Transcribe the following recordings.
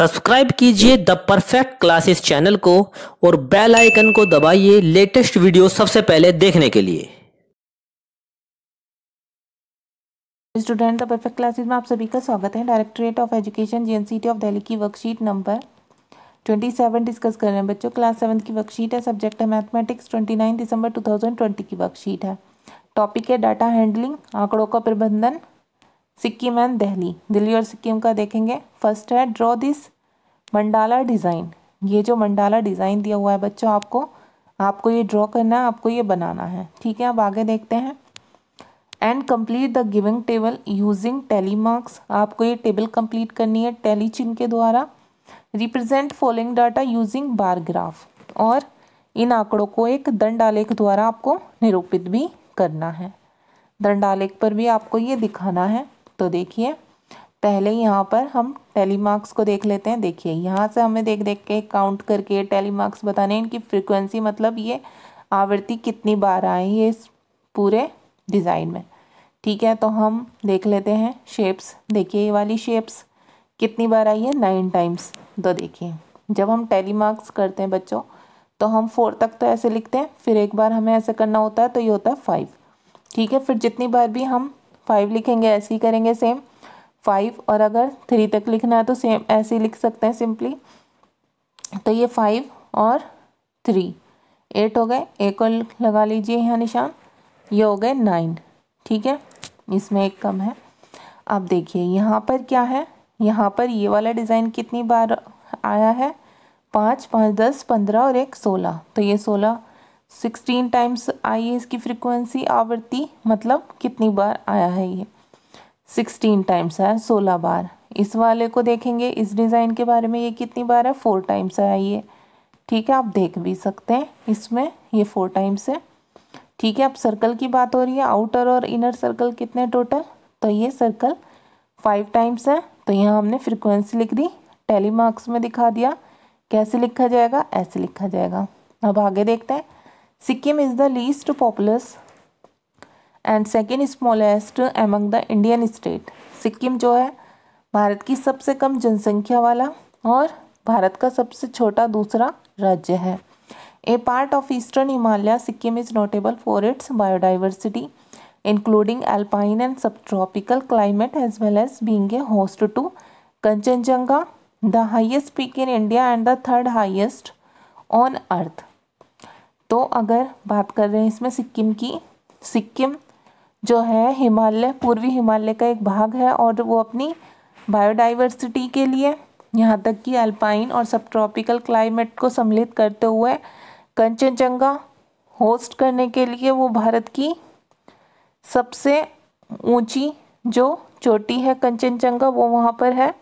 Subscribe कीजिए the perfect classes channel को और बेल आइकन को दबाइए लेटेस्ट वीडियो सबसे पहले देखने के लिए स्टूडेंट द परफेक्ट क्लासेस में आप सभी का स्वागत है directorate of education GNCT of Delhi की वर्कशीट नंबर 27 डिस्कस कर रहे हैं बच्चों क्लास सेवन की वर्कशीट है सब्जेक्ट है मैथमेटिक्स ट्वेंटी दिसंबर 2020 की वर्कशीट है टॉपिक है डाटा हैंडलिंग आंकड़ों का प्रबंधन सिक्किम एंड दिल्ली दिल्ली और सिक्किम का देखेंगे फर्स्ट है ड्रॉ दिस मंडाला डिज़ाइन ये जो मंडाला डिज़ाइन दिया हुआ है बच्चों आपको आपको ये ड्रॉ करना है आपको ये बनाना है ठीक है अब आगे देखते हैं and complete the giving table using tally marks आपको ये टेबल कंप्लीट करनी है टेली चिन्ह के द्वारा represent following data using bar graph और इन आंकड़ों को एक दंड आलेख द्वारा आपको निरूपित भी करना है दंडालेख पर भी आपको ये दिखाना है तो देखिए पहले यहाँ पर हम टेली मार्क्स को देख लेते हैं देखिए यहाँ से हमें देख देख के काउंट करके टेली मार्क्स बताने इनकी फ्रिक्वेंसी मतलब ये आवृत्ति कितनी बार आई है इस पूरे डिज़ाइन में ठीक है तो हम देख लेते हैं शेप्स देखिए ये वाली शेप्स कितनी बार आई है नाइन टाइम्स तो देखिए जब हम टेली मार्क्स करते हैं बच्चों तो हम फोर तक तो ऐसे लिखते हैं फिर एक बार हमें ऐसे करना होता है तो ये होता है फाइव ठीक है फिर जितनी बार भी हम फाइव लिखेंगे ऐसे ही करेंगे सेम फाइव और अगर थ्री तक लिखना है तो सेम ऐसे ही लिख सकते हैं सिंपली तो ये फाइव और थ्री एट हो गए एक और लगा लीजिए यहाँ निशान ये हो गए नाइन ठीक है इसमें एक कम है अब देखिए यहाँ पर क्या है यहाँ पर ये वाला डिज़ाइन कितनी बार आया है पाँच पाँच दस पंद्रह और एक सोलह तो ये सोलह सिक्सटीन टाइम्स आई है इसकी फ्रिक्वेंसी आवृत्ति मतलब कितनी बार आया है ये सिक्सटीन टाइम्स आया सोलह बार इस वाले को देखेंगे इस डिज़ाइन के बारे में ये कितनी बार है फोर टाइम्स आया ये ठीक है आप देख भी सकते हैं इसमें ये फोर टाइम्स है ठीक है अब सर्कल की बात हो रही है आउटर और इनर सर्कल कितने टोटल तो ये सर्कल फाइव टाइम्स है तो यहाँ हमने फ्रिक्वेंसी लिख दी टेली मार्क्स में दिखा दिया कैसे लिखा जाएगा ऐसे लिखा जाएगा अब आगे देखते हैं Sikkim is the least populous and second smallest among the Indian state Sikkim जो है भारत की सबसे कम जनसंख्या वाला और भारत का सबसे छोटा दूसरा राज्य है a part of eastern Himalaya Sikkim is notable for its biodiversity including alpine and subtropical climate as well as being a host to Kanchenjunga the highest peak in India and the third highest on earth तो अगर बात कर रहे हैं इसमें सिक्किम की सिक्किम जो है हिमालय पूर्वी हिमालय का एक भाग है और वो अपनी बायोडाइवर्सिटी के लिए यहाँ तक कि अल्पाइन और सब ट्रॉपिकल क्लाइमेट को सम्मिलित करते हुए कंचनजंगा होस्ट करने के लिए वो भारत की सबसे ऊंची जो चोटी है कंचनजंगा वो वहाँ पर है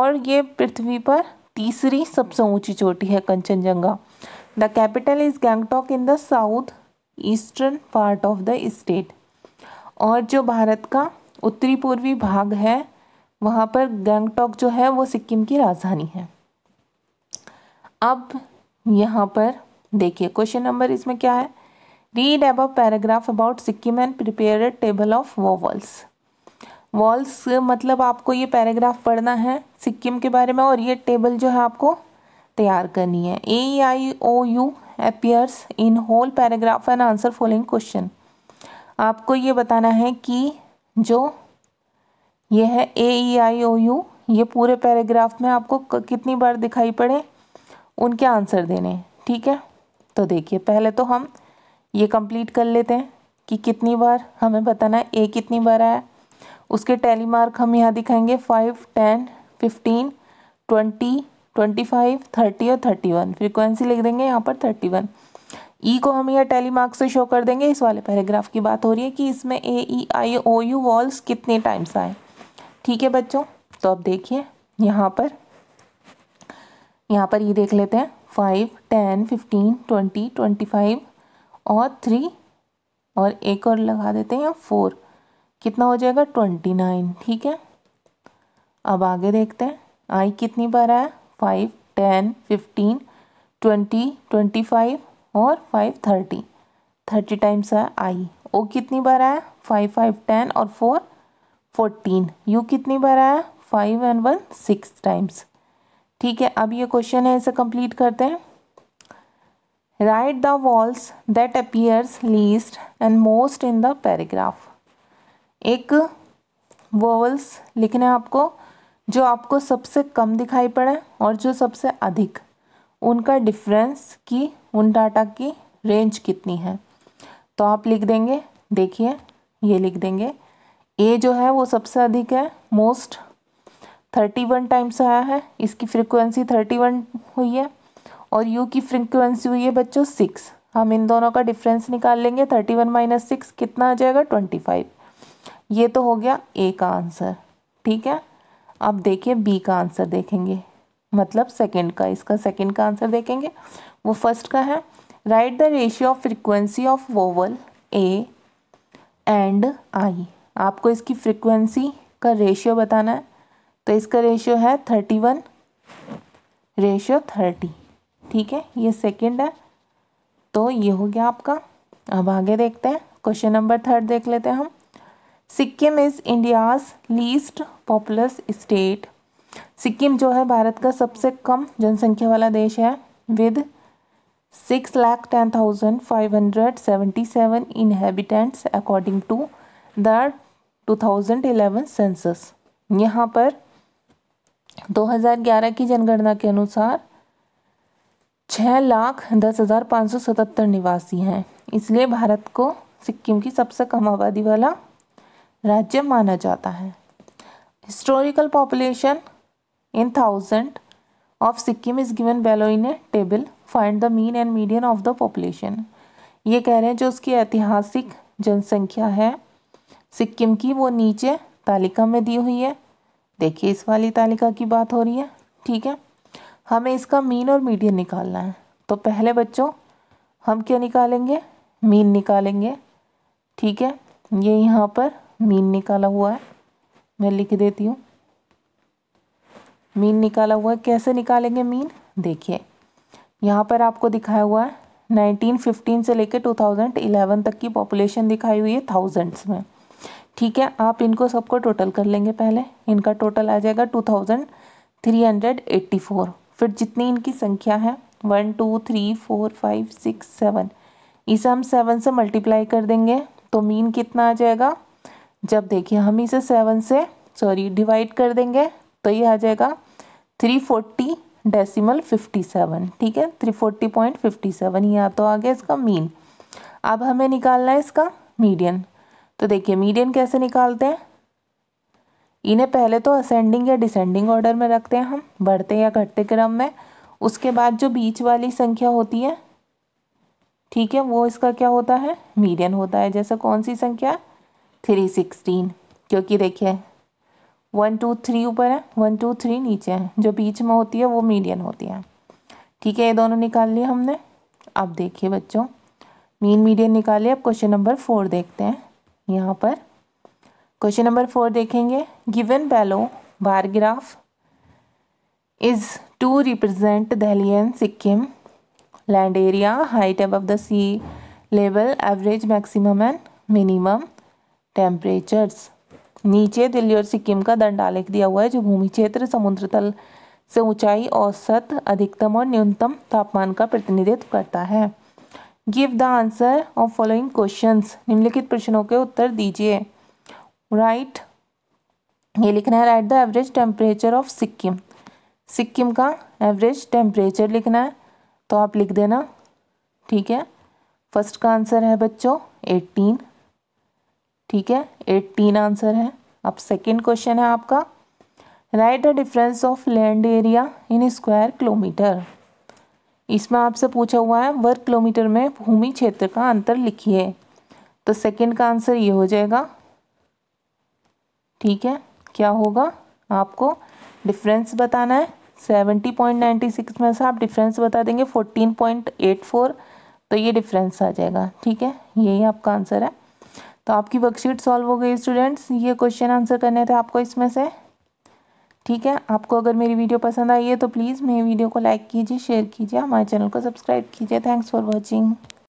और ये पृथ्वी पर तीसरी सबसे ऊंची चोटी है Kanchenjunga The capital is Gangtok in the south eastern part of the state. और जो भारत का उत्तरी पूर्वी भाग है वहाँ पर गैंगटॉक जो है वो सिक्किम की राजधानी है अब यहाँ पर देखिए क्वेश्चन नंबर इसमें क्या है रीड अब paragraph about Sikkim and prepare table of vowels vowels मतलब आपको ये पैराग्राफ पढ़ना है सिक्किम के बारे में और ये टेबल जो है आपको तैयार करनी है A I O U appears in whole paragraph and answer following question आपको ये बताना है कि जो ये है ए ई आई ओ यू ये पूरे पैराग्राफ में आपको कितनी बार दिखाई पड़े उनके आंसर देने ठीक है तो देखिए पहले तो हम ये कंप्लीट कर लेते हैं कि कितनी बार हमें बताना है ए कितनी बार आया उसके टैली मार्क हम यहाँ दिखाएंगे five ten fifteen twenty twenty five thirty और थर्टी वन फ्रिक्वेंसी लिख देंगे यहाँ पर थर्टी वन ई को हम यह टेली मार्क्स से शो कर देंगे इस वाले पैराग्राफ की बात हो रही है कि इसमें A E I O U vowels कितने टाइम्स आए ठीक है बच्चों तो अब देखिए यहाँ पर यहाँ पर ये e देख लेते हैं five ten fifteen twenty twenty five और थ्री और एक और लगा देते हैं यहाँ फोर कितना हो जाएगा ट्वेंटी नाइन ठीक है अब आगे देखते हैं आई कितनी बार आया five ten fifteen twenty twenty five और फाइव थर्टी थर्टी टाइम्स है आई ओ कितनी बार आया फाइव फाइव टेन और फोर फोर्टीन यू कितनी बार आया five and one six times ठीक है अब ये क्वेश्चन है इसे कंप्लीट करते हैं write the vowels that appears least and most in the paragraph एक वॉल्स लिखने आपको जो आपको सबसे कम दिखाई पड़े और जो सबसे अधिक उनका डिफरेंस की उन डाटा की रेंज कितनी है तो आप लिख देंगे देखिए ये लिख देंगे ए जो है वो सबसे अधिक है मोस्ट थर्टी वन टाइम्स आया है इसकी फ्रिक्वेंसी थर्टी वन हुई है और यू की फ्रिक्वेंसी हुई है बच्चों सिक्स हम इन दोनों का डिफरेंस निकाल लेंगे थर्टी वन माइनस सिक्स कितना आ जाएगा ट्वेंटी फाइव ये तो हो गया ए का आंसर ठीक है आप देखिए बी का आंसर देखेंगे मतलब सेकंड का इसका सेकंड का आंसर देखेंगे वो फर्स्ट का है right the ratio of frequency of vowel A and I आपको इसकी फ्रीक्वेंसी का रेशियो बताना है तो इसका रेशियो है थर्टी वन रेशियो थर्टी ठीक है ये सेकंड है तो ये हो गया आपका अब आगे देखते हैं क्वेश्चन नंबर थर्ड देख लेते हैं हम Sikkim is India's least populous state Sikkim जो है भारत का सबसे कम जनसंख्या वाला देश है with six lakh ten thousand five hundred seventy seven inhabitants according to the two thousand eleven census यहाँ पर दो हजार ग्यारह की जनगणना के अनुसार छः लाख दस हज़ार पाँच सौ सतहत्तर निवासी हैं इसलिए भारत को सिक्किम की सबसे कम आबादी वाला राज्य माना जाता है historical population in thousand of Sikkim is given below in a table find the mean and median of the population ये कह रहे हैं जो उसकी ऐतिहासिक जनसंख्या है सिक्किम की वो नीचे तालिका में दी हुई है देखिए इस वाली तालिका की बात हो रही है ठीक है हमें इसका मीन और मीडियन निकालना है तो पहले बच्चों हम क्या निकालेंगे मीन निकालेंगे ठीक है ये यहाँ पर मीन निकाला हुआ है मैं लिख देती हूँ मीन निकाला हुआ है कैसे निकालेंगे मीन देखिए यहाँ पर आपको दिखाया हुआ है 1915 से लेकर 2011 तक की पॉपुलेशन दिखाई हुई है थाउजेंड्स में ठीक है आप इनको सबको टोटल कर लेंगे पहले इनका टोटल आ जाएगा 2384 फिर जितनी इनकी संख्या है one two three four five six seven इसे हम सेवन से मल्टीप्लाई कर देंगे तो मीन कितना आ जाएगा जब देखिए हम इसे सेवन से सॉरी डिवाइड कर देंगे तो ये आ जाएगा three forty decimal fifty seven ठीक है three forty point fifty seven ये आ तो आ गया इसका मीन अब हमें निकालना है इसका मीडियन तो देखिए मीडियन कैसे निकालते हैं इन्हें पहले तो असेंडिंग या डिसेंडिंग ऑर्डर में रखते हैं हम बढ़ते या घटते क्रम में उसके बाद जो बीच वाली संख्या होती है ठीक है वो इसका क्या होता है मीडियन होता है जैसे कौन सी संख्या थ्री सिक्सटीन क्योंकि देखिए वन टू थ्री ऊपर है वन टू थ्री नीचे है जो बीच में होती है वो मीडियन होती है ठीक है ये दोनों निकाल लिए हमने अब देखिए बच्चों मीन मीडियन निकालिए अब क्वेश्चन नंबर फोर देखते हैं यहाँ पर क्वेश्चन नंबर फोर देखेंगे given below bar graph is to represent Delhi and Sikkim land area height above of the sea level average maximum and minimum temperatures नीचे दिल्ली और सिक्किम का आलेख दिया हुआ है जो भूमि क्षेत्र समुद्र तल से ऊंचाई औसत अधिकतम और न्यूनतम तापमान का प्रतिनिधित्व करता है give the answer of following questions निम्नलिखित प्रश्नों के उत्तर दीजिए राइट ये लिखना है right the average temperature of Sikkim Sikkim का एवरेज टेम्परेचर लिखना है तो आप लिख देना ठीक है फर्स्ट का आंसर है बच्चों एट्टीन ठीक है एट्टीन आंसर है अब सेकेंड क्वेश्चन है आपका right the difference of land area in square kilometre इसमें आपसे पूछा हुआ है वर्ग किलोमीटर में भूमि क्षेत्र का अंतर लिखिए तो सेकेंड का आंसर ये हो जाएगा ठीक है क्या होगा आपको डिफरेंस बताना है सेवेंटी पॉइंट नाइन्टी सिक्स में से आप डिफरेंस बता देंगे फोर्टीन पॉइंट एट फोर तो ये डिफरेंस आ जाएगा ठीक है यही आपका आंसर है तो आपकी वर्कशीट सॉल्व हो गई स्टूडेंट्स ये क्वेश्चन आंसर करने थे आपको इसमें से ठीक है आपको अगर मेरी वीडियो पसंद आई है तो प्लीज़ मेरी वीडियो को लाइक कीजिए शेयर कीजिए हमारे चैनल को सब्सक्राइब कीजिए थैंक्स फॉर वॉचिंग